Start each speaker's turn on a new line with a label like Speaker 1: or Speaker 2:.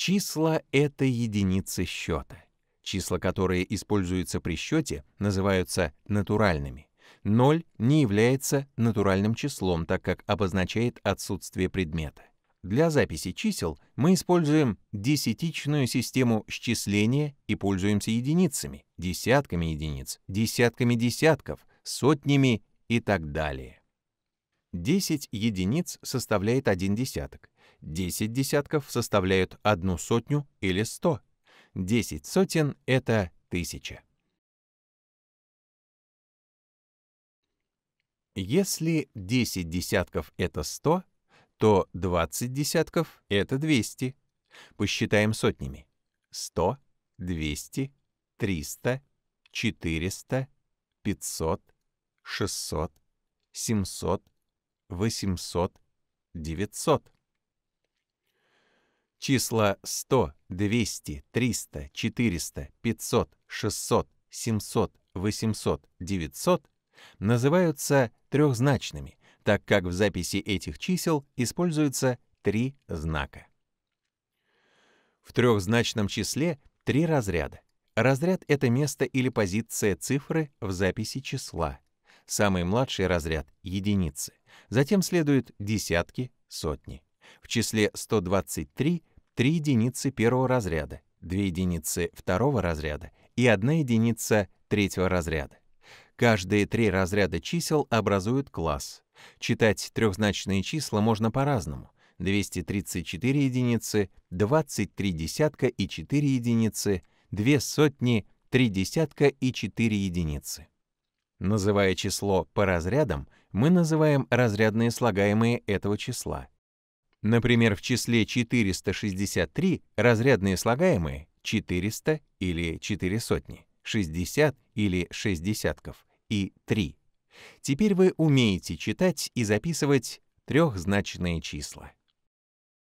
Speaker 1: Числа — это единицы счета. Числа, которые используются при счете, называются натуральными. Ноль не является натуральным числом, так как обозначает отсутствие предмета. Для записи чисел мы используем десятичную систему счисления и пользуемся единицами, десятками единиц, десятками десятков, сотнями и так далее. 10 единиц составляет один десяток, 10 десятков составляют одну сотню или 100, 10 сотен — это тысяча. Если 10 десятков — это 100, то 20 десятков — это 200. Посчитаем сотнями. 100, 200, 300, 400, 500, 600, 700, 800, 900. Числа 100, 200, 300, 400, 500, 600, 700, 800, 900 называются трехзначными, так как в записи этих чисел используются три знака. В трехзначном числе три разряда. Разряд — это место или позиция цифры в записи числа. Самый младший разряд — единицы. Затем следуют десятки, сотни. В числе 123 — три единицы первого разряда, две единицы второго разряда и одна единица третьего разряда. Каждые три разряда чисел образуют класс. Читать трехзначные числа можно по-разному. 234 единицы, 23 десятка и 4 единицы, 2 сотни, 3 десятка и 4 единицы. Называя число по разрядам, мы называем разрядные слагаемые этого числа. Например, в числе 463 разрядные слагаемые 400 или 4 сотни, 60 или 6 десятков и 3. Теперь вы умеете читать и записывать трехзначные числа.